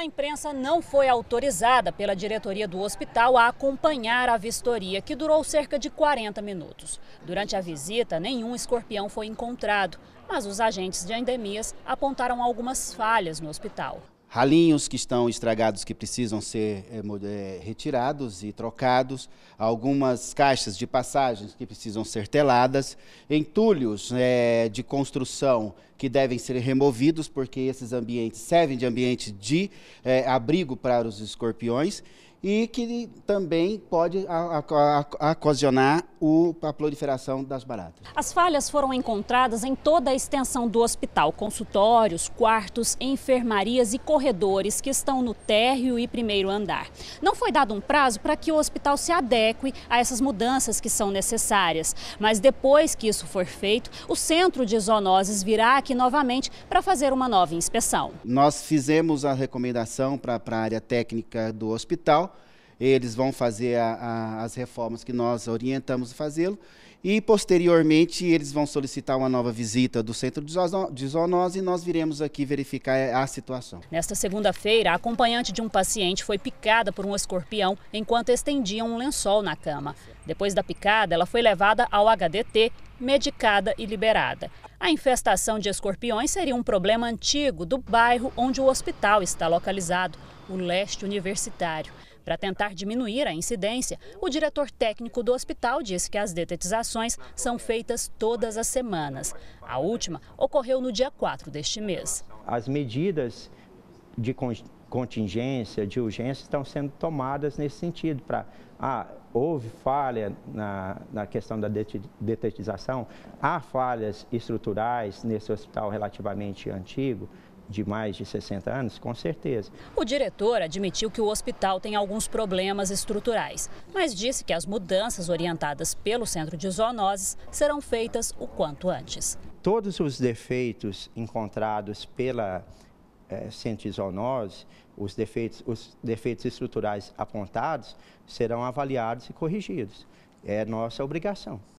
A imprensa não foi autorizada pela diretoria do hospital a acompanhar a vistoria, que durou cerca de 40 minutos. Durante a visita, nenhum escorpião foi encontrado, mas os agentes de endemias apontaram algumas falhas no hospital ralinhos que estão estragados que precisam ser é, retirados e trocados, algumas caixas de passagens que precisam ser teladas, entulhos é, de construção que devem ser removidos, porque esses ambientes servem de ambiente de eh, abrigo para os escorpiões e que também pode ocasionar a proliferação das baratas. As falhas foram encontradas em toda a extensão do hospital, consultórios, quartos, enfermarias e corredores que estão no térreo e primeiro andar. Não foi dado um prazo para que o hospital se adeque a essas mudanças que são necessárias, mas depois que isso for feito, o Centro de Zoonoses virá aqui aqui novamente para fazer uma nova inspeção. Nós fizemos a recomendação para a área técnica do hospital eles vão fazer a, a, as reformas que nós orientamos a fazê-lo, e posteriormente eles vão solicitar uma nova visita do centro de zoonose e nós viremos aqui verificar a situação. Nesta segunda-feira, a acompanhante de um paciente foi picada por um escorpião enquanto estendia um lençol na cama. Depois da picada, ela foi levada ao HDT, medicada e liberada. A infestação de escorpiões seria um problema antigo do bairro onde o hospital está localizado, o leste universitário. Para tentar diminuir a incidência, o diretor técnico do hospital disse que as detetizações são feitas todas as semanas. A última ocorreu no dia 4 deste mês. As medidas de contingência, de urgência, estão sendo tomadas nesse sentido para. Ah, houve falha na, na questão da detetização, há falhas estruturais nesse hospital relativamente antigo, de mais de 60 anos? Com certeza. O diretor admitiu que o hospital tem alguns problemas estruturais, mas disse que as mudanças orientadas pelo Centro de Zoonoses serão feitas o quanto antes. Todos os defeitos encontrados pela é, Centro de Zoonoses, os defeitos, os defeitos estruturais apontados, serão avaliados e corrigidos. É nossa obrigação.